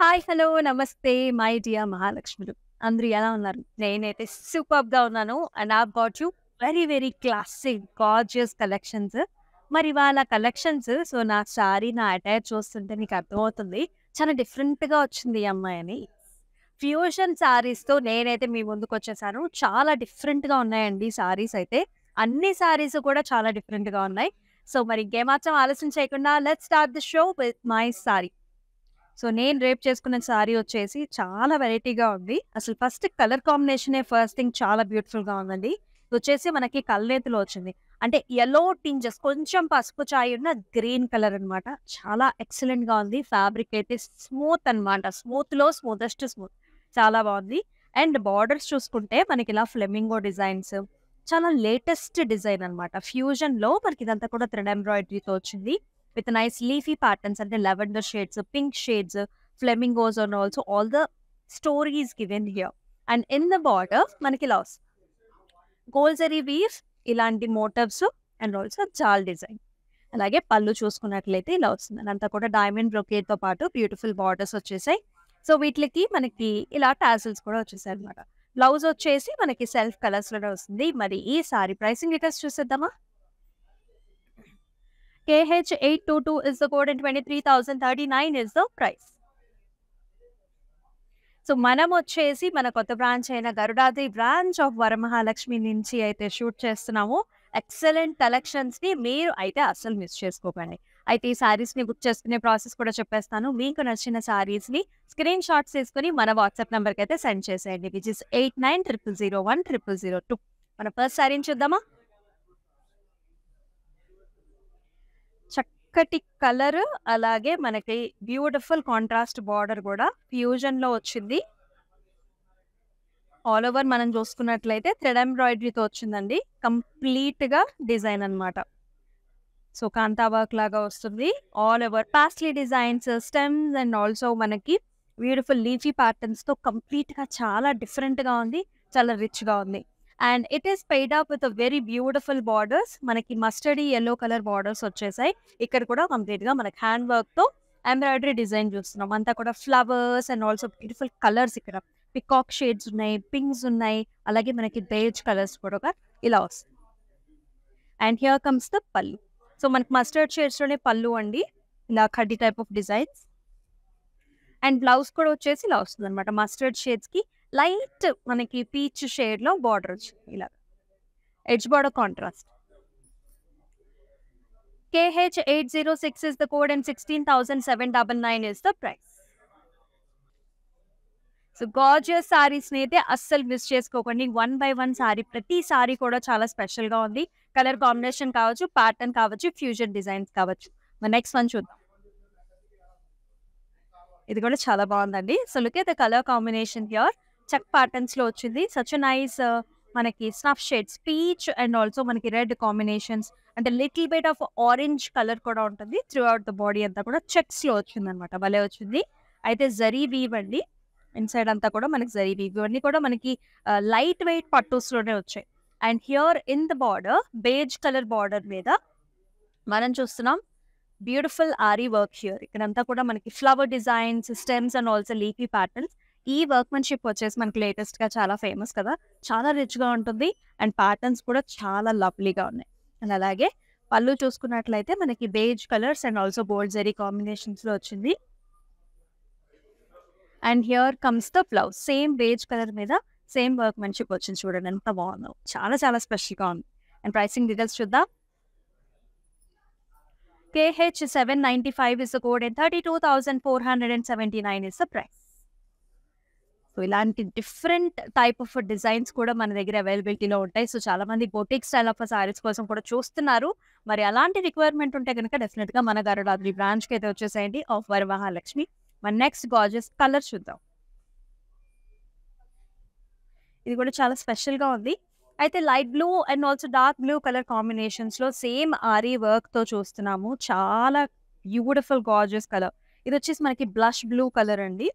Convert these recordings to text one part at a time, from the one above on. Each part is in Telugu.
హాయ్ హలో నమస్తే మై డియర్ మహాలక్ష్ములు అందరూ ఎలా ఉన్నారు నేనైతే సూపర్ గా ఉన్నాను అండ్ ఆ got you very very classic gorgeous collections మరి వాళ్ళ కలెక్షన్స్ సో నా సారీ నా అటైర్ చూస్తుంటే నీకు అర్థమవుతుంది చాలా డిఫరెంట్గా వచ్చింది ఈ అమ్మాయి అని ఫ్యూషన్ తో నేనైతే మీ ముందుకు వచ్చేసాను చాలా డిఫరెంట్గా ఉన్నాయండి సారీస్ అయితే అన్ని సారీస్ కూడా చాలా డిఫరెంట్గా ఉన్నాయి సో మరి ఇంకేమాత్రం ఆలోచన చేయకుండా let start the show with my sari so నేను రేపు చేసుకున్న శారీ వచ్చేసి చాలా వెరైటీగా ఉంది అసలు ఫస్ట్ కలర్ కాంబినేషనే ఫస్ట్ థింగ్ చాలా బ్యూటిఫుల్ గా ఉందండి వచ్చేసి మనకి కల్నేతిలో వచ్చింది అంటే ఎల్లో టింజెస్ కొంచెం పసుపు చాయ్ ఉన్న గ్రీన్ కలర్ అనమాట చాలా ఎక్సలెంట్ గా ఉంది ఫ్యాబ్రిక్ అయితే స్మూత్ అనమాట స్మూత్ లో స్మూతెస్ట్ స్మూత్ చాలా బాగుంది అండ్ బార్డర్స్ చూసుకుంటే మనకి ఇలా ఫ్లెమింగో డిజైన్స్ చాలా లేటెస్ట్ డిజైన్ అనమాట ఫ్యూజన్ లో మనకి ఇదంతా కూడా థ్రెడ్ ఎంబ్రాయిడరీతో వచ్చింది విత్ నైస్ లీఫీ ప్యాటర్న్స్ అంటే lavender shades pink shades flamingos and also all the stories given given and in the the మనకి లాస్ గోల్జరీ వీఫ్ ఇలాంటి మోటివ్స్ అండ్ ఆల్సో చాల్ డిజైన్ అలాగే పళ్ళు చూసుకున్నట్లయితే ఇలా వస్తుంది అంతా కూడా డైమండ్ బ్రొకేట్తో పాటు బ్యూటిఫుల్ బార్డర్స్ వచ్చేసాయి సో వీటికి మనకి ఇలా టాసిల్స్ కూడా వచ్చేసాయి అనమాట బ్లౌజ్ వచ్చేసి మనకి సెల్ఫ్ కలర్స్లో వస్తుంది మరి ఈ సారీ ప్రైసింగ్ డీటెయిల్స్ చూసేద్దామా KH822 is the code and 23,039 is the price. So మనం వచ్చేసి మన కొత్త బ్రాంచ్ అయిన గరుడాది బ్రాంచ్ ఆఫ్ వరమహాలక్ష్మి నుంచి అయితే షూట్ చేస్తున్నాము ఎక్సలెంట్ కలెక్షన్స్ని మీరు అయితే అస్సలు మిస్ చేసుకోకండి అయితే ఈ సారీస్ బుక్ చేసుకునే ప్రాసెస్ కూడా చెప్పేస్తాను మీకు నచ్చిన సారీస్ స్క్రీన్ షాట్స్ తీసుకుని మన వాట్సాప్ నెంబర్కి అయితే సెండ్ చేసేయండి which is eight nine triple zero one triple zero two మన ఫస్ట్ సారీని చూద్దామా చక్కటి కలర్ అలాగే మనకి బ్యూటిఫుల్ కాంట్రాస్ట్ బార్డర్ కూడా ఫ్యూజన్ లో వచ్చింది ఆల్ ఓవర్ మనం చూసుకున్నట్లయితే థ్రెడ్ ఎంబ్రాయిడరీతో వచ్చిందండి కంప్లీట్ గా డిజైన్ అనమాట సో కాంతా వర్క్ లాగా వస్తుంది ఆల్ ఓవర్ పాస్ట్లీ డిజైన్స్ స్టెమ్స్ అండ్ ఆల్సో మనకి బ్యూటిఫుల్ లీచీ ప్యాటర్న్స్ తో కంప్లీట్ గా చాలా డిఫరెంట్ గా ఉంది చాలా రిచ్ గా ఉంది and it is paid up with very beautiful borders మనకి మస్టర్డీ ఎల్లో కలర్ బార్డర్స్ వచ్చేసాయి ఇక్కడ కూడా కంప్లీట్ గా మనకి హ్యాండ్ వర్క్ తో ఎంబ్రాయిడరీ డిజైన్ చూస్తున్నాం అంతా కూడా flowers and also beautiful colours ఇక్కడ పికాక్ షేడ్స్ ఉన్నాయి పింక్స్ ఉన్నాయి అలాగే మనకి బేజ్ కలర్స్ కూడా ఇలా వస్తుంది and here comes the pallu so మనకి మస్టర్డ్ షేడ్స్లోనే పళ్ళు అండి ఇలా కడ్డీ type of designs and blouse కూడా వచ్చేసి ఇలా వస్తుంది అనమాట మస్టర్డ్ షేడ్స్కి లైట్ మనకి పీచ్ లో బార్డర్ వచ్చింది ఇలా edge border contrast KH eight zero six is the code and sixteen thousand seven double nine is the price so gorgeous saris అయితే అస్సలు మిస్ చేసుకోకండి వన్ బై వన్ సారీ ప్రతి సారీ కూడా చాలా స్పెషల్ గా ఉంది కలర్ కాంబినేషన్ కావచ్చు ప్యాటర్న్ కావచ్చు ఫ్యూజన్ డిజైన్స్ కావచ్చు మరి నెక్స్ట్ వన్ చూద్దాం ఇది కూడా చాలా బాగుందండి so look the colour combination here check లో వచ్చింది సచ్ నైస్ uh, మనకి snuff shades peach and also మనకి రెడ్ కాంబినేషన్స్ అంటే little bit of orange colour కూడా ఉంటుంది త్రూ అవుట్ ద బాడీ అంతా కూడా చెక్స్లో వచ్చింది అనమాట భలే వచ్చింది అయితే జరీ వీవ్ అండి ఇన్సైడ్ అంతా కూడా మనకి జరీ వీవ్ ఇవన్నీ కూడా మనకి లైట్ uh, వెయిట్ లోనే వచ్చాయి and here in the border beige colour border మీద మనం చూస్తున్నాం బ్యూటిఫుల్ ఆరీ వర్క్ హియర్ ఇక్కడంతా కూడా మనకి flower designs stems and also leafy patterns ఈ వర్క్మెన్షిప్ వచ్చేసి మనకి లేటెస్ట్ గా చాలా ఫేమస్ కదా చాలా రిచ్ గా ఉంటుంది అండ్ ప్యాటర్న్స్ కూడా చాలా లవ్లీగా ఉన్నాయి అండ్ అలాగే పళ్ళు చూసుకున్నట్లయితే మనకి beige colours and also bold zari combinations లో వచ్చింది and here comes the blouse same beige colour మీద సేమ్ వర్క్మెన్షిప్ వచ్చింది చూడండి ఎంత బాగుందో చాలా చాలా స్పెషల్గా ఉంది అండ్ ప్రైసింగ్ డీటెయిల్స్ చూద్దాం KH795 is the code and 32,479 is the price. So ఇలాంటి డిఫరెంట్ టైప్ ఆఫ్ డిజైన్స్ కూడా మన దగ్గర అవైలబిలిటీలో ఉంటాయి సో చాలా మంది బోటిక్ స్టైల్ ఆఫ్ సారీస్ కోసం కూడా చూస్తున్నారు మరి అలాంటి రిక్వైర్మెంట్ ఉంటే కనుక డెఫినెట్ గా మన గారుడాద్రి బ్రాంచ్ కి అయితే వచ్చేసేయండి ఆఫ్ వర్ మహాలక్ష్మి మన నెక్స్ట్ గాజెస్ కలర్ చూద్దాం ఇది కూడా చాలా స్పెషల్ గా ఉంది అయితే light blue and also dark blue colour combinations లో సేమ్ ఆరీ వర్క్ తో చూస్తున్నాము చాలా బ్యూటిఫుల్ గాజెస్ కలర్ ఇది వచ్చేసి మనకి బ్లష్ బ్లూ కలర్ అండి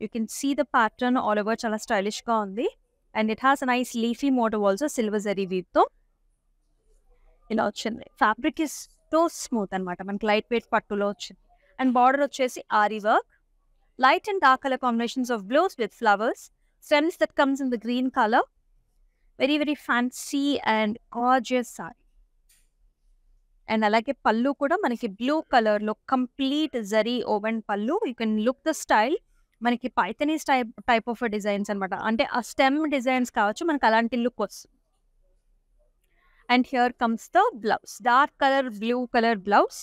You can see the pattern all over chala stylish ka on and it has a nice leafy motive also silver zari vito. In option fabric is so smooth and matam and lightweight pattulo and border of chessy ari work. Light and dark color combinations of blues with flowers. Stems that comes in the green color. Very, very fancy and gorgeous sari. And I like a pallu kuda, manaki blue color look complete zari oven pallu. You can look the style. మనకి Paithanis type type of designs అనమాట అంటే ఆ స్టెమ్ డిజైన్స్ కావచ్చు మనకు అలాంటి లుక్ వస్తుంది and here comes the blouse dark colour blue colour blouse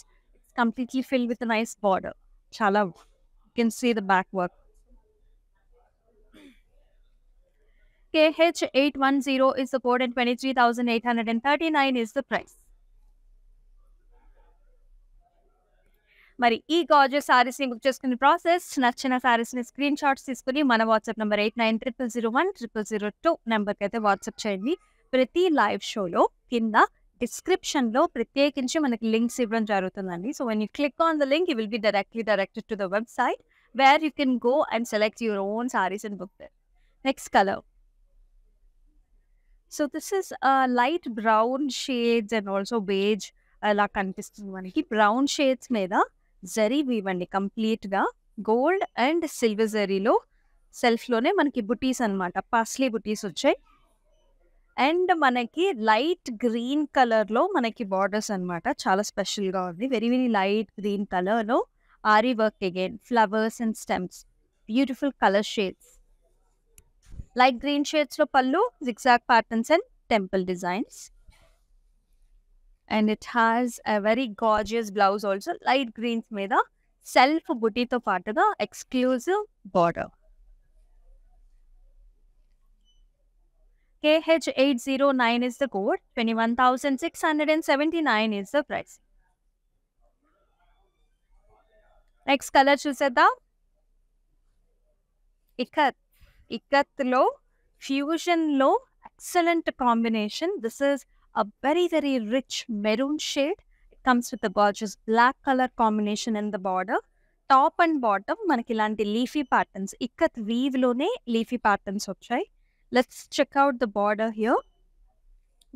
completely fill with nice border చాలా can see the back work KH810 is the code and 23,839 is the price. మరి ఈ గాజెస్ సారీస్ ని బుక్ చేసుకునే ప్రాసెస్ నచ్చిన సారీస్ ని స్క్రీన్ షాట్స్ తీసుకుని మన WhatsApp number eight nine triple zero one triple zero two నెంబర్కి అయితే వాట్సాప్ చేయండి ప్రతి లైవ్ షోలో కింద డిస్క్రిప్షన్ లో ప్రత్యేకించి మనకి లింక్స్ ఇవ్వడం జరుగుతుందండి so when you click on the link you will be directly directed to the website where you can go and select your own saris and book next colour so this is light brown shades and also beige అలా కనిపిస్తుంది మనకి బ్రౌన్ షేడ్స్ మీద జరీ ఇవ్వండి కంప్లీట్గా గోల్డ్ అండ్ సిల్వర్ జరీలో సెల్ఫ్లోనే మనకి బుటీస్ అనమాట పాస్లీ బుటీస్ వచ్చాయి అండ్ మనకి లైట్ గ్రీన్ కలర్లో మనకి బార్డర్స్ అనమాట చాలా స్పెషల్గా ఉంది వెరీ వెరీ లైట్ గ్రీన్ కలర్లో aari work again flowers and stems beautiful colour shades light green షేడ్స్లో pallu zigzag patterns and temple designs and it has a very gorgeous blouse also light greens me the self booty to the exclusive border KH809 is the code 21679 is the price next color choose the ikat ikat low fusion low excellent combination this is a very, very rich maroon shade. It comes with a gorgeous black color combination in the border. Top and bottom, manakilanti leafy patterns. Ikkat weave lone leafy patterns ochai. Let's check out the border here.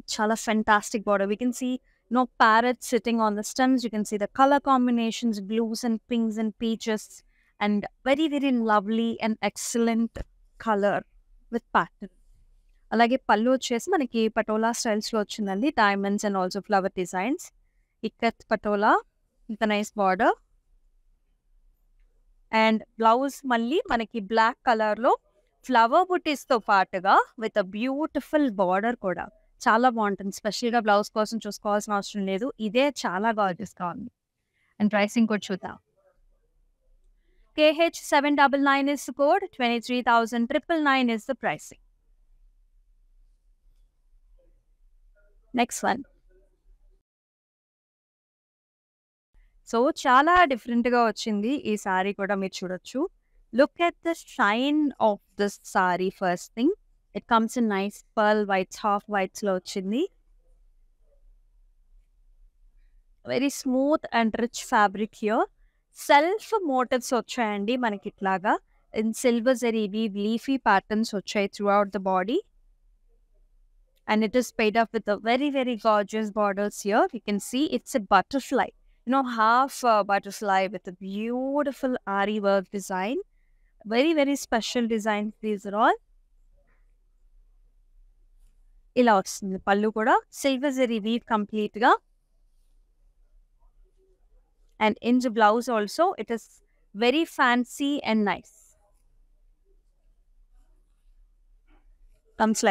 Chala fantastic border. We can see no parrots sitting on the stems. You can see the color combinations, blues and pinks and peaches. And very, very lovely and excellent color with pattern. అలాగే పళ్ళు వచ్చేసి మనకి పటోలా స్టైల్స్లో వచ్చిందండి diamonds and also flower designs ikat patola ఇంత నైస్ బార్డర్ అండ్ బ్లౌజ్ మళ్ళీ మనకి బ్లాక్ కలర్లో ఫ్లవర్ బుటీస్తో పాటుగా విత్ అ బ్యూటిఫుల్ బార్డర్ కూడా చాలా బాగుంటుంది స్పెషల్గా బ్లౌజ్ కోసం చూసుకోవాల్సిన అవసరం లేదు ఇదే చాలా గార్జియస్గా ఉంది అండ్ ప్రైసింగ్ కూడా చూద్దాం KH seven nine is code twenty three thousand triple nine is the pricing next one so చాలా డిఫరెంట్గా వచ్చింది ఈ సారీ కూడా మీరు చూడొచ్చు look at the shine of this sari first thing it comes in nice pearl whites half వైట్స్లో వచ్చింది very smooth and rich fabric here self motifs వచ్చాయండి మనకి ఇట్లాగా ఇన్ సిల్వర్ జరీ లీఫీ ప్యాటర్న్స్ వచ్చాయి throughout the body and it is paid up with the very, very gorgeous borders here. You can see it's a butterfly, you know, half a butterfly with a beautiful Ari work design. Very, very special design these are all. ఇలా వస్తుంది పళ్ళు కూడా సిల్వర్ జరీ వీవ్ కంప్లీట్గా and in blouse also it is very fancy and nice comes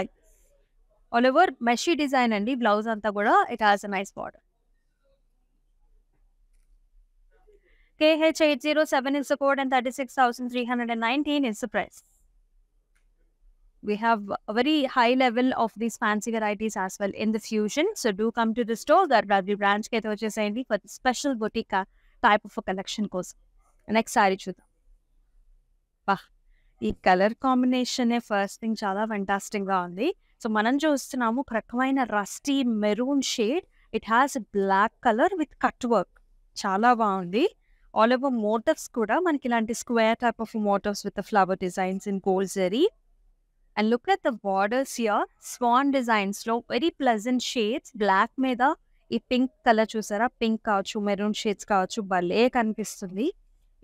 all over మెషీ డిజైన్ అండి బ్లౌజ్ అంతా కూడా it has a nice border KH807 is the code and 36,319 is the price. We have a very high level of these fancy varieties as well in the fusion. So do come to the store, Garbhadri branch ke to for the special boutique type of a collection course. Next saree chudam. Wow. ఈ కలర్ కాంబినేషన్ ఫస్ట్ థింగ్ చాలా ఫెంటాస్టిక్ గా ఉంది సో మనం చూస్తున్నాము ఒక రకమైన rusty maroon shade it has black colour with cut work చాలా బాగుంది ఆల్ ఓవర్ మోటర్స్ కూడా మనకి ఇలాంటి square type of motifs with flower designs in gold zari and look at the borders యర్ స్వాన్ డిజైన్స్లో వెరీ ప్లెజెంట్ షేడ్స్ బ్లాక్ మీద ఈ పింక్ కలర్ చూసారా పింక్ కావచ్చు మెరూన్ షేడ్స్ కావచ్చు భలే కనిపిస్తుంది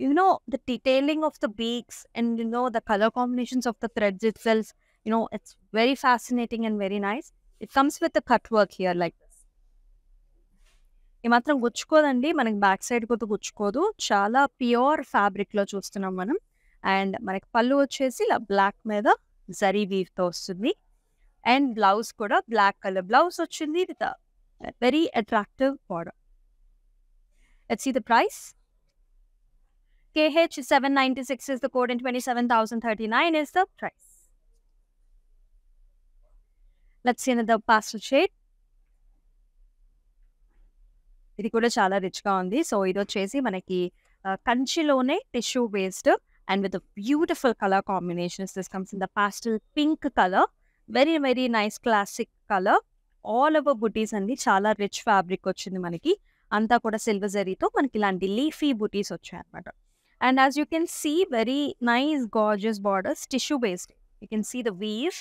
you know the detailing of the beaks and you know the colour combinations of the threads it sells you know, it's very fascinating and very nice. It comes with the cut work here like this. ఈ మాత్రం గుచ్చుకోదండి మనకి బ్యాక్ సైడ్ కొద్ది గుచ్చుకోదు చాలా ప్యూర్ ఫ్యాబ్రిక్లో చూస్తున్నాం మనం అండ్ మనకి పళ్ళు వచ్చేసి ఇలా బ్లాక్ మీద జరీ వీవ్తో వస్తుంది అండ్ బ్లౌజ్ కూడా బ్లాక్ కలర్ బ్లౌజ్ వచ్చింది with very attractive border let's see the price KH796 is the code and 27,039 is the price. Let's see another pastel shade. ఇది కూడా చాలా రిచ్గా ఉంది సో ఇది వచ్చేసి మనకి కంచిలోనే టిష్యూ వేస్ట్ and with beautiful colour combinations this comes in the pastel pink colour very very nice classic colour all over buttis అండి చాలా రిచ్ ఫ్యాబ్రిక్ వచ్చింది మనకి అంతా కూడా సిల్వర్ జరీతో మనకి ఇలాంటి లీఫీ బుటీస్ వచ్చాయి అనమాట and as you can see very nice gorgeous borders tissue based you can see the weave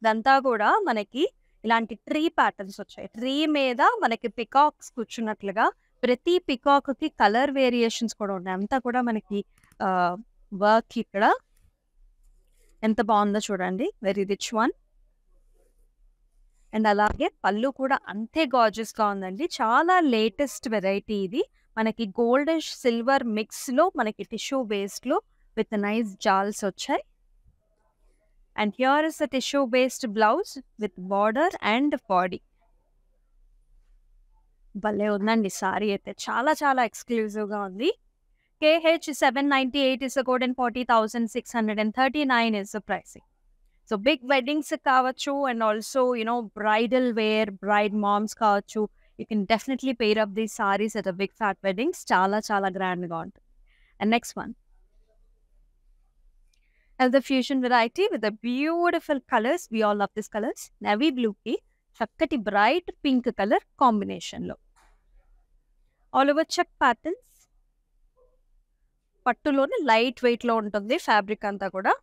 ఇదంతా కూడా మనకి ఇలాంటి ట్రీ ప్యాటర్న్స్ వచ్చాయి ట్రీ మీద మనకి పికాక్స్ కూర్చున్నట్లుగా ప్రతి పికాక్ కి కలర్ వేరియేషన్స్ కూడా ఉన్నాయి అంతా కూడా మనకి వర్క్ ఇక్కడ ఎంత బాగుందో చూడండి వెరీ రిచ్ వన్ అండ్ అలాగే పళ్ళు కూడా అంతే గాజెస్ గా ఉందండి చాలా లేటెస్ట్ వెరైటీ ఇది మనకి గోల్డ్ సిల్వర్ మిక్స్ లో మనకి టిష్యూ బేస్డ్ లో విత్ నైస్ జాల్స్ వచ్చాయి And here is a tissue-based blouse with border and body. Balle unnandi sari ette chala chala exclusive ga KH798 is the code and 40,639 is the pricing. So big weddings kawachu and also, you know, bridal wear, bride moms kawachu. You can definitely pair up these saris at a big fat wedding. Chala chala grand gaunt. And next one of the fusion variety with the beautiful colors. We all love these colors. Navy blue key. Chakati bright pink color combination look. All over check patterns. Pattu lone lightweight lo untundi fabric anta kuda.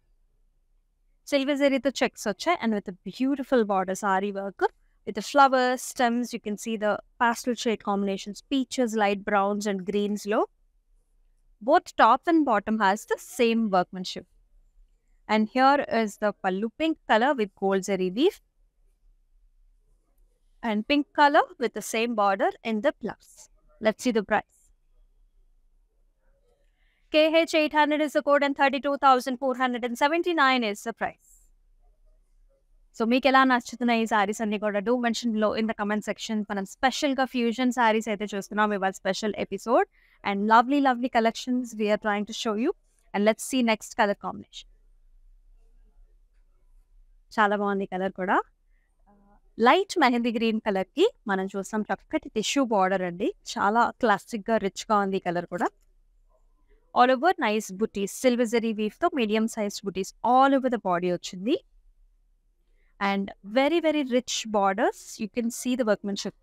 Silver zari the check socha and with a beautiful border sari work with the flowers, stems. You can see the pastel shade combinations, peaches, light browns, and greens low. Both top and bottom has the same workmanship and here is the pallu pink color with gold zari weave and pink color with the same border in the pluses. Let's see the price. KH800 is the code and 32,479 is the price. So, me kela nachchutuna ee sarees anni kuda do mention below in the comment section panam special ka fusion sarees aithe chustunnam ival special episode and lovely lovely collections we are trying to show you and let's see next color combination. చాలా బాగుంది కలర్ కూడా లైట్ మెహందీ గ్రీన్ కలర్ కి మనం చూస్తాం చక్కటి టిష్యూ బార్డర్ అండి చాలా క్లాసిక్ గా రిచ్ గా ఉంది కలర్ కూడా all over nice buttis silver zari weave తో medium size buttis all over the body వచ్చింది and very very rich borders you can see the workmanship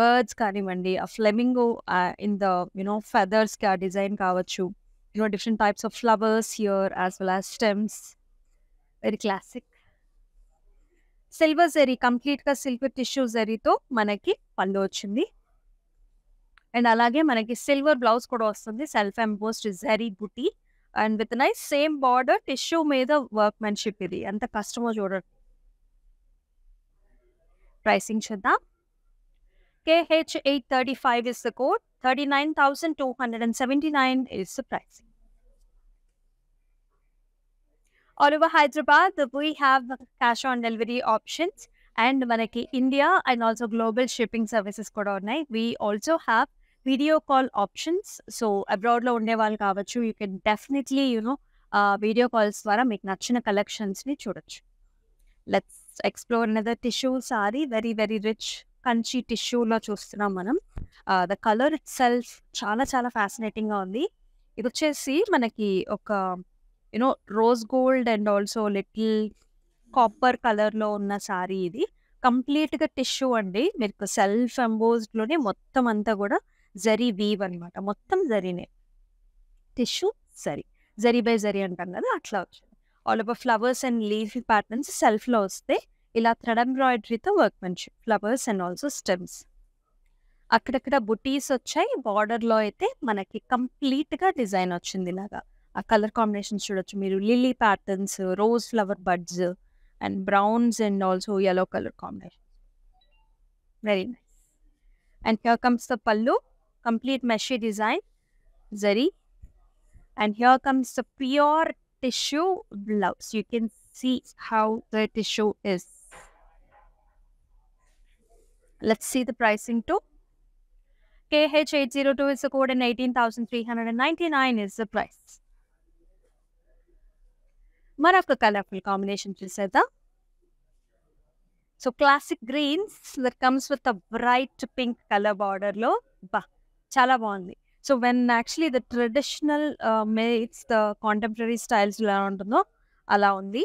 birds కానివ్వండి ఆ ఫ్లెమింగో ఇన్ ద యునో కి ఆ డిజైన్ కావచ్చు you know different types of flowers here as well as stems very classic silver zari complete silver tissue zari तो मन की पल्ल अंड अलागे मन की सिलर् ब्लौज वस्तु zari butti and with nice same border tissue मेद वर्क मैं वर्कमेंशिप अंत कस्टमर चूड प्रईसिंग से KH eight thirty five is the code thirty nine two hundred सी nine is all over Hyderabad we have cash on delivery options and మనకి India and also global shipping services కూడా ఉన్నాయి we also have video call options so అబ్రాడ్లో ఉండే వాళ్ళు కావచ్చు you can definitely you know video calls ద్వారా మీకు నచ్చిన కలెక్షన్స్ని చూడొచ్చు let's explore another tissue sari very very rich Kanchi టిష్యూలో చూస్తున్నాం మనం ద కలర్ ఇట్ సెల్ఫ్ చాలా చాలా ఫ్యాసినేటింగ్గా ఉంది ఇది వచ్చేసి మనకి ఒక you know rose gold and also little copper కలర్లో ఉన్న శారీ ఇది కంప్లీట్గా టిష్యూ అండి మీకు సెల్ఫ్ ఎంబోజ్డ్లోనే మొత్తం అంతా కూడా జరీ వీవ్ అనమాట మొత్తం జరీనే టిష్యూ సరి జరీ బై జరీ అంటాం కదా అట్లా వచ్చింది all over flowers and leaf patterns సెల్ఫ్లో వస్తే ఇలా థ్రెడ్ ఎంబ్రాయిడరీతో workmanship flowers and also stems అక్కడక్కడ బుటీస్ వచ్చాయి బార్డర్లో అయితే మనకి కంప్లీట్గా డిజైన్ వచ్చింది ఇలాగా కలర్ కాంబినేషన్స్ చూడొచ్చు మీరు lily patterns rose flower buds and browns and also yellow colour combination very nice and here comes the pallu complete mesh design zari and here comes the pure tissue blouse. You can see how the tissue is. Let's see the pricing too. KH802 is the code and 18,399 is the price. మరొక కలర్ఫుల్ కాంబినేషన్ చూసేద్దాం so classic greens that comes with a bright pink colour బార్డర్లో బా చాలా బాగుంది so when actually the traditional meets the contemporary styles ఎలా ఉంటుందో అలా ఉంది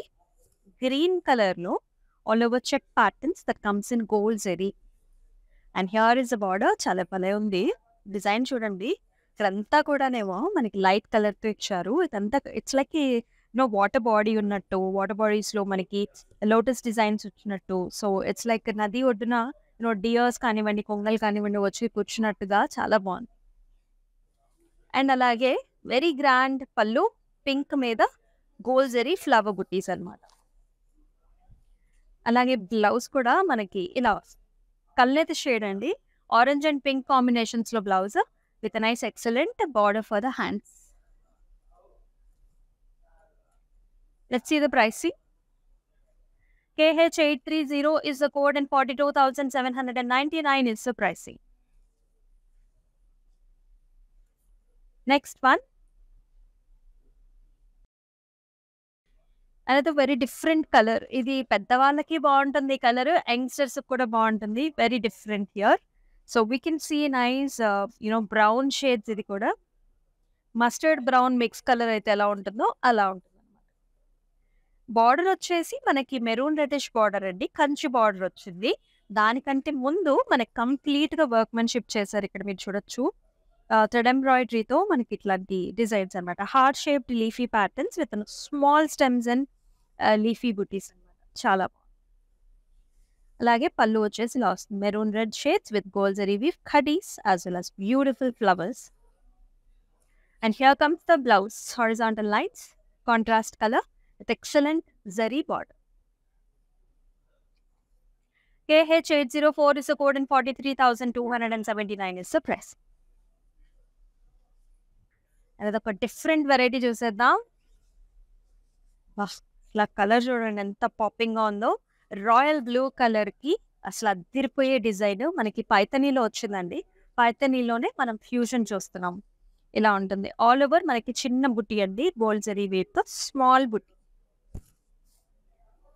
గ్రీన్ కలర్లో all over check patterns that comes in gold zari and here is a border చాలా భలే ఉంది డిజైన్ చూడండి ఇక్కడంతా కూడానేమో మనకి లైట్ కలర్తో ఇచ్చారు ఇదంతా ఇట్స్ లైక్ నో వాటర్ బాడీ ఉన్నట్టు వాటర్ బాడీస్లో మనకి లోటస్ డిజైన్స్ వచ్చినట్టు సో ఇట్స్ లైక్ నది ఒడ్డున నో డియర్స్ కానివ్వండి కొంగలు కానివ్వండి వచ్చి కూర్చున్నట్టుగా చాలా బాగుంది అండ్ అలాగే వెరీ గ్రాండ్ పళ్ళు పింక్ మీద గోల్డ్ జరీ ఫ్లవర్ బుట్టీస్ అనమాట అలాగే బ్లౌజ్ కూడా మనకి ఇలా కల్నేత షేడ్ అండి ఆరెంజ్ అండ్ పింక్ కాంబినేషన్స్లో blouse with nice excellent border for the hands Let's see the pricing. KH830 is the code and 42,799 is the pricing. Next one. అనేది వెరీ డిఫరెంట్ కలర్ ఇది పెద్దవాళ్ళకి బాగుంటుంది కలర్ యంగ్స్టర్స్ కూడా బాగుంటుంది very different here so we can see nice you know brown shades ఇది కూడా మస్టర్డ్ బ్రౌన్ మిక్స్ కలర్ అయితే ఎలా ఉంటుందో అలా ఉంటుంది బార్డర్ వచ్చేసి మనకి మెరూన్ రెడ్ షేడ్స్ బార్డర్ అండి కంచి బార్డర్ వచ్చింది దానికంటే ముందు మనకి కంప్లీట్ గా వర్క్ మ్యాన్షిప్ చేశారు ఇక్కడ మీరు చూడొచ్చు థ్రెడ్ ఎంబ్రాయిడరీ తో మనకి ఇట్లాంటి డిజైన్స్ అన్నమాట heart shaped leafy patterns with small stems and leafy buttis అన్నమాట చాలా బాగా అలాగే పल्लू వచ్చేసి last maroon red shades with గోల్జరీ వీఫ్ ఖదిస్ as well as beautiful flowers and here comes the blouse horizontal lights contrast colour with excellent zari border. KH804 is the code and 43,279 is the price. అనేది ఒక డిఫరెంట్ వెరైటీ చూసేద్దాం అసలు కలర్ చూడండి ఎంత పాపింగ్గా ఉందో రాయల్ బ్లూ కలర్కి అసలు అదిరిపోయే డిజైన్ మనకి పైతనీలో వచ్చిందండి పైతనీలోనే మనం ఫ్యూజన్ చూస్తున్నాం ఇలా ఉంటుంది ఆల్ ఓవర్ మనకి చిన్న బుట్టి అండి బోల్జరీ వేట్తో small butti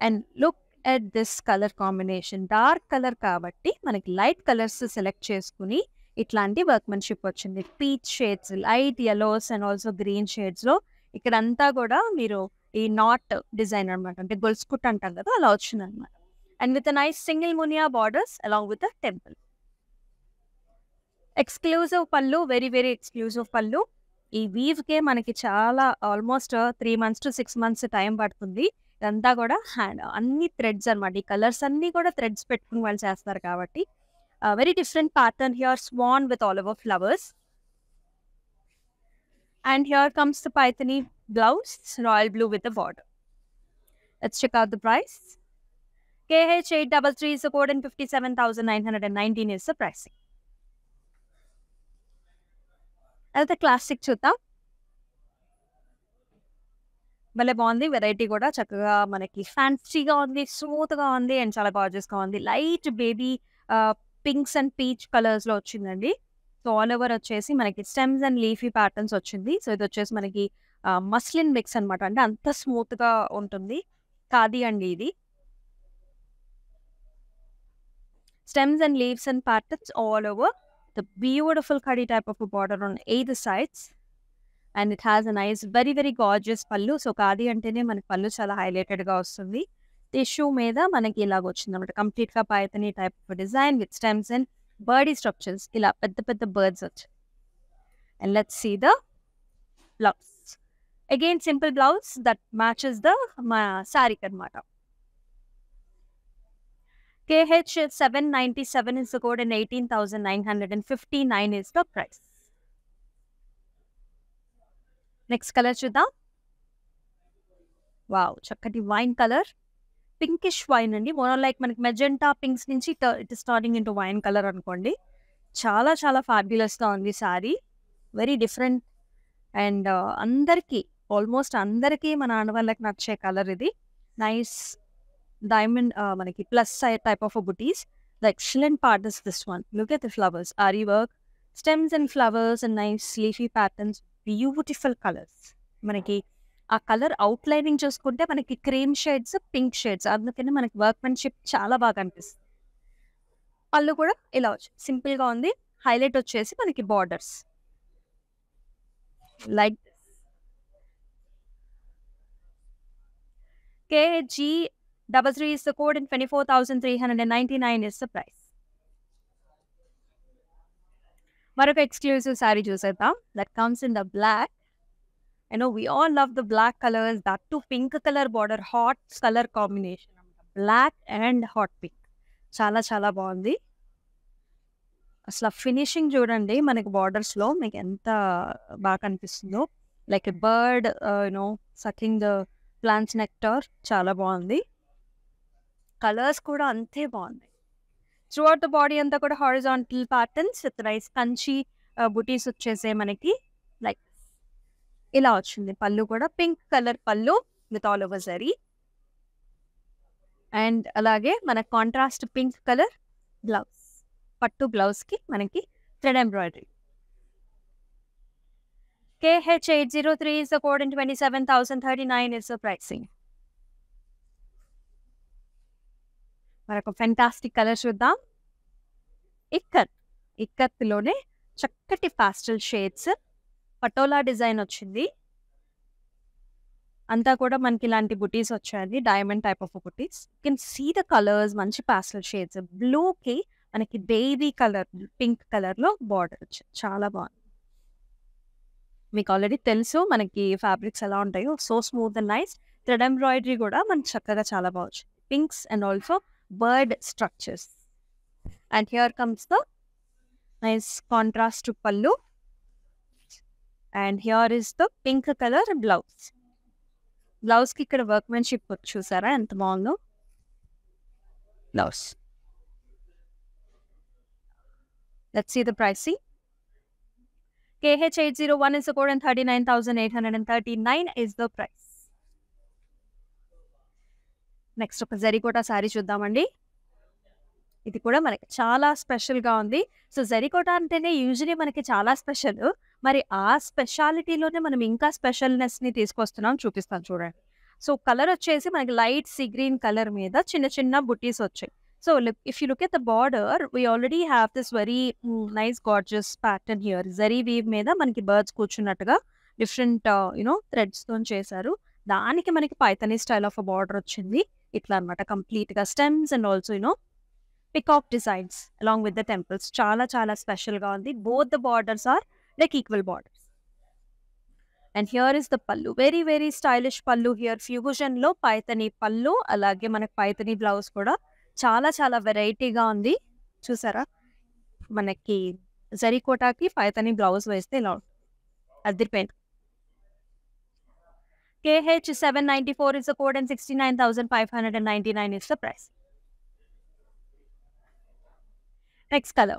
and look at this colour combination dark colour కాబట్టి మనకి లైట్ కలర్స్ సెలెక్ట్ చేసుకుని ఇట్లాంటి వర్క్మెన్షిప్ వచ్చింది peach shades light yellows and also green షేడ్స్లో అంతా కూడా మీరు ఈ నాట్ డిజైన్ అనమాట అంటే గొలుసుకుట్ అంటారు కదా అలా వచ్చింది అనమాట అండ్ విత్ నైస్ సింగిల్ మునియా borders along with temple exclusive pallu very very exclusive pallu ఈ వీవ్కే మనకి చాలా almost three months to six months time పడుతుంది ఇదంతా కూడా హ్యాండ్ అన్ని థ్రెడ్స్ అనమాట ఈ కలర్స్ అన్ని కూడా థ్రెడ్స్ పెట్టుకుని వాళ్ళు చేస్తారు కాబట్టి very different pattern here swan with all over flowers and here comes the Paithani gloss royal blue with border Let's check out the price. KH833 is the code and 57,919 is the pricing. That's the classic chuta. భలే బాగుంది వెరైటీ కూడా చక్కగా మనకి ఫ్యాన్సీగా ఉంది స్మూత్గా ఉంది అండ్ చాలా గార్జియస్గా ఉంది light baby pinks and peach కలర్స్లో వచ్చిందండి సో ఆల్ ఓవర్ వచ్చేసి మనకి స్టెమ్స్ అండ్ లీఫీ ప్యాటర్న్స్ వచ్చింది సో ఇది వచ్చేసి మనకి మస్లిన్ మిక్స్ అనమాట అంటే అంత స్మూత్గా ఉంటుంది కాది అండి ఇది stems and leaves and patterns all over the beautiful కడీ type of border on either sides and it has a nice very very gorgeous pallu so khadi అంటేనే మనకి పళ్ళు చాలా హైలైటెడ్గా వస్తుంది టిష్యూ మీద మనకి ఇలాగ వచ్చింది అనమాట కంప్లీట్గా Paithani type of design with stems and birdy structures ఇలా పెద్ద పెద్ద బర్డ్స్ వచ్చాయి and let's see the blouse again simple blouse that matches the మా శారీ అనమాట KH 797 is the code and 18,959 is the price. Next colour చూద్దాం వావ్ చక్కటి వైన్ కలర్ పింకిష్ వైన్ అండి మోనో లైక్ మనకి మెజెంటా పింక్స్ నుంచి it starting into wine colour అనుకోండి చాలా చాలా ఫ్యాబ్యులస్గా ఉంది సారీ వెరీ డిఫరెంట్ అండ్ అందరికీ ఆల్మోస్ట్ అందరికీ మన ఆడవాళ్ళకి నచ్చే కలర్ ఇది నైస్ డైమండ్ uh, మనకి plus type of buttis the excellent part is this one look at the flowers aari work stems and flowers and nice leafy patterns beautiful colours మనకి ఆ కలర్ అవుట్లైనింగ్ చూసుకుంటే మనకి క్రీమ్ షేడ్స్ పింక్ షేడ్స్ అందుకని మనకి వర్క్మెన్షిప్ చాలా బాగా అనిపిస్తుంది పళ్ళు కూడా ఇలా సింపుల్ సింపుల్గా ఉంది హైలైట్ వచ్చేసి మనకి borders like KG double three is the code and twenty four thousand three hundred and ninety nine is the price మరొక ఎక్స్క్లూజివ్ శారీ చూసేద్దాం that comes in the black no we all love the black colours that too pink colour border hot colour combination black and hot pink చాలా చాలా బాగుంది అసలు ఫినిషింగ్ చూడండి మనకి బార్డర్స్లో మీకు ఎంత బాగా కనిపిస్తుందో like a bird you know sucking the plants nectar చాలా బాగుంది కలర్స్ కూడా అంతే బాగున్నాయి త్రూ అవుట్ ద బాడీ అంతా కూడా horizontal patterns with rice Kanchi buttis వచ్చేసే మనకి లైక్ ఇలా వచ్చింది పళ్ళు కూడా pink colour pallu with all over zari and అలాగే మన కాంట్రాస్ట్ పింక్ కలర్ బ్లౌజ్ పట్టు బ్లౌజ్కి మనకి thread embroidery KH eight zero KH803 is the code and 27,039 is the pricing మరొక ఫెంటాస్టిక్ కలర్ చూద్దాం ఇక్కత్ ఇక్కత్లోనే చక్కటి పాస్టల్ షేడ్స్ పటోలా డిజైన్ వచ్చింది అంతా కూడా మనకి ఇలాంటి బుటీస్ వచ్చాయి diamond type of buttis can see the colours మంచి పాస్టల్ షేడ్స్ బ్లూకి మనకి బేబీ కలర్ పింక్ కలర్లో బార్డర్ వచ్చింది చాలా బాగుంది మీకు ఆల్రెడీ తెలుసు మనకి ఫ్యాబ్రిక్స్ ఎలా ఉంటాయో so smooth and nice thread embroidery కూడా మనకి చక్కగా చాలా బాగుంది pinks and also bird structures. And here comes the nice contrast to pallu. And here is the pink color blouse. Blouse, బ్లౌజ్కి ఇక్కడ వర్క్మెన్షిప్ చూసారా ఎంత బగుంద Blouse. Blouse Let's see the pricing. KH801 is the and 39,839 is the price. Next ఒక జరీకోట శారీ చూద్దామండి ఇది కూడా మనకి చాలా స్పెషల్గా ఉంది సో జరీకోట అంటేనే యూజువలీ మనకి చాలా స్పెషల్ మరి ఆ స్పెషాలిటీలోనే మనం ఇంకా స్పెషల్నెస్ని తీసుకొస్తున్నాం చూపిస్తాం చూడండి సో కలర్ వచ్చేసి మనకి లైట్ సి గ్రీన్ కలర్ మీద చిన్న చిన్న బుట్టీస్ వచ్చాయి so if you look at the border we already have this very nice gorgeous pattern here zari weave మీద మనకి బర్డ్స్ కూర్చున్నట్టుగా డిఫరెంట్ యునో థ్రెడ్స్తో చేశారు దానికి మనకి పైతనీ స్టైల్ ఆఫ్ బార్డర్ వచ్చింది ఇట్లా అనమాట కంప్లీట్గా stems and also you know peacock designs along with the temples చాలా చాలా స్పెషల్గా ఉంది both the borders are like equal borders and here is the pallu very very stylish pallu here ఫ్యూజన్లో పైతని పళ్ళు అలాగే మనకి పైతని బ్లౌజ్ కూడా చాలా చాలా వెరైటీగా ఉంది చూసారా మనకి జరికోటాకి పైతని బ్లౌజ్ వేస్తే ఇలా ఉంటుంది అద్దరిపోయింది KH794 is the code and 69,599 is the price. Next color.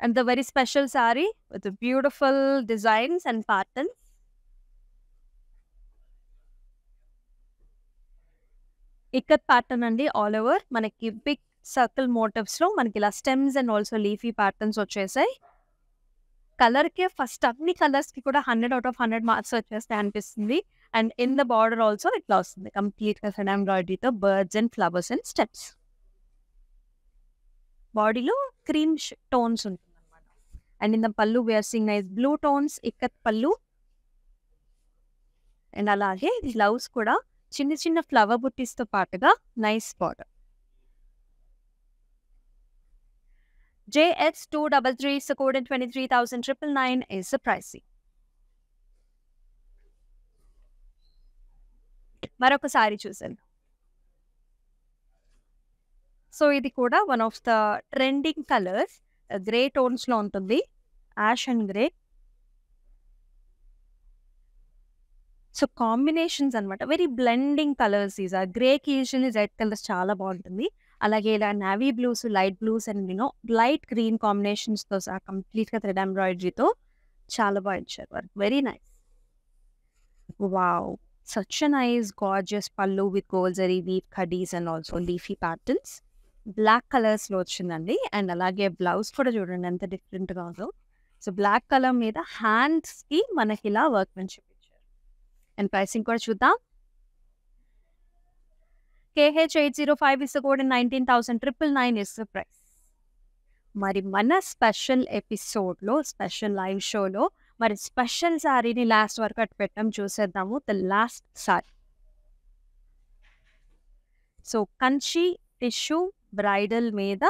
And the very special sari with the beautiful designs and patterns. Ikat pattern and all over. Manaki big circle motifs. Manakila stems and also leafy patterns. Ochesai. Okay, కలర్కే ఫస్ట్ అన్ని కలర్స్కి కూడా hundred out of hundred marks వచ్చేస్తాయి అనిపిస్తుంది and in the border also ఇట్లా వస్తుంది కంప్లీట్గా ఫెన్ ఎంబ్రాయిడరీతో birds and flowers and stems బాడీలో క్రీమ్ టోన్స్ ఉంటుంది అనమాట and in the pallu we're seeing nice blue tones ikat pallu and అలాగే గ్లౌస్ కూడా చిన్న చిన్న ఫ్లవర్ బుట్టీస్తో పాటుగా nice border JX233 Sequoia 23999 is the pricing. మరొకసారి చూసాను సో ఇది కూడా one of the trending colours grey టోన్స్లో ఉంటుంది ash and grey so combinations అనమాట వెరీ బ్లెండింగ్ కలర్స్ ఈజ్ ఆ గ్రే కీజన్ రెడ్ కలర్స్ చాలా బాగుంటుంది అలాగే ఇలా navy blues light blues and you know light green combinations తో సహా కంప్లీట్ గా థ్రెడ్ ఎంబ్రాయిడరీతో చాలా బాగా ఇచ్చారు వారు very nice wow such nice gorgeous pallu with gold zari weave కడీస్ and also leafy patterns black colours లో వచ్చిందండి అండ్ అలాగే బ్లౌజ్ కూడా చూడండి ఎంత డిఫరెంట్ గా ఉందో సో బ్లాక్ కలర్ మీద హ్యాండ్స్ కి మనకి ఇలా వర్క్ మెన్షిప్ ఇచ్చారు అండ్ ప్రైసింగ్ కూడా చూద్దాం కేహెచ్805 is the code thousand 19999 is the price. మరి మన స్పెషల్ ఎపిసోడ్లో స్పెషల్ లైవ్ షోలో మరి స్పెషల్ సారీని లాస్ట్ వరకు అటు పెట్టడం చూసేద్దాము the last sari so Kanchi tissue bridal మీద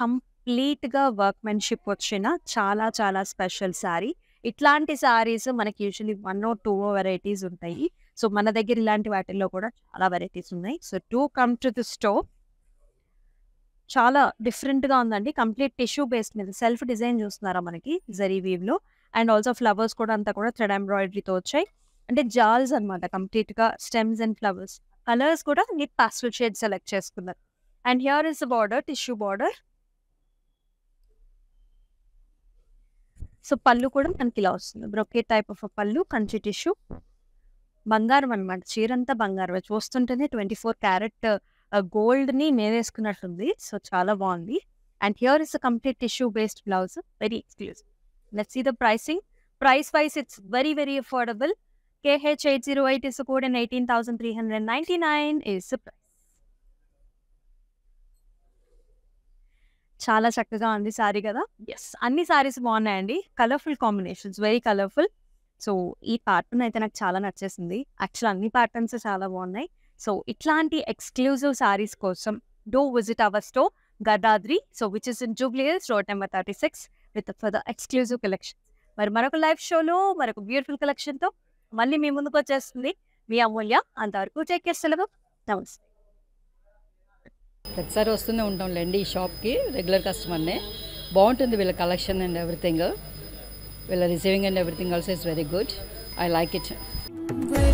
కంప్లీట్గా వర్క్మెన్షిప్ వచ్చిన చాలా చాలా స్పెషల్ శారీ ఇట్లాంటి శారీస్ మనకి యూజువలీ వన్ ఓ టూ ఓ వెరైటీస్ ఉంటాయి సో మన దగ్గర ఇలాంటి వాటిల్లో కూడా చాలా వెరైటీస్ ఉన్నాయి so to come to the stove చాలా డిఫరెంట్గా ఉందండి కంప్లీట్ టిష్యూ బేస్డ్ మీద సెల్ఫ్ డిజైన్ చూస్తున్నారా మనకి జరీ వీవ్లో అండ్ ఆల్సో ఫ్లవర్స్ కూడా అంతా కూడా థ్రెడ్ ఎంబ్రాయిడరీతో వచ్చాయి అంటే జాల్స్ అనమాట కంప్లీట్గా స్టెమ్స్ అండ్ ఫ్లవర్స్ కలర్స్ కూడా నీట్ పాస్టల్ షేడ్ సెలెక్ట్ చేసుకున్నారు and here is border tissue border so పళ్ళు కూడా మనకి ఇలా వస్తుంది బ్రొకే టైప్ ఆఫ్ పళ్ళు కంచి టిష్యూ బంగారం అనమాట చీర అంతా బంగారం చూస్తుంటేనే ట్వంటీ ఫోర్ క్యారెట్ గోల్డ్ ని నేనేసుకున్నట్టుంది సో చాలా బాగుంది and here is a complete tissue based blouse very exclusive let see the pricing price wise it's very very affordable K H eight zero eight is code and eighteen thousand three hundred ninety nine is price చాలా చక్కగా ఉంది సారీ కదా ఎస్ అన్ని సారీస్ బాగున్నాయండి colourful combinations very colourful so ఈ ప్యాటర్న్ అయితే నాకు చాలా నచ్చేసింది యాక్చువల్ అన్ని ప్యాటర్న్స్ చాలా బాగున్నాయి సో ఇట్లాంటి ఎక్స్క్లూజివ్ శారీస్ కోసం do visit our store Gadadri so which is in Jubilee Hills road number thirty six with for exclusive collection మరి మరొక లైవ్ షోలో మరొక బ్యూటిఫుల్ కలెక్షన్తో మళ్ళీ మీ ముందుకు వచ్చేస్తుంది మీ అమూల్య అంతవరకు టేక్ కేర్ సెలవు నమస్తే ప్రతిసారి వస్తూనే ఉంటాంలేండి ఈ షాప్కి రెగ్యులర్ కస్టమర్నే బాగుంటుంది వీళ్ళ collection and everything well receiving and everything else is very good i like it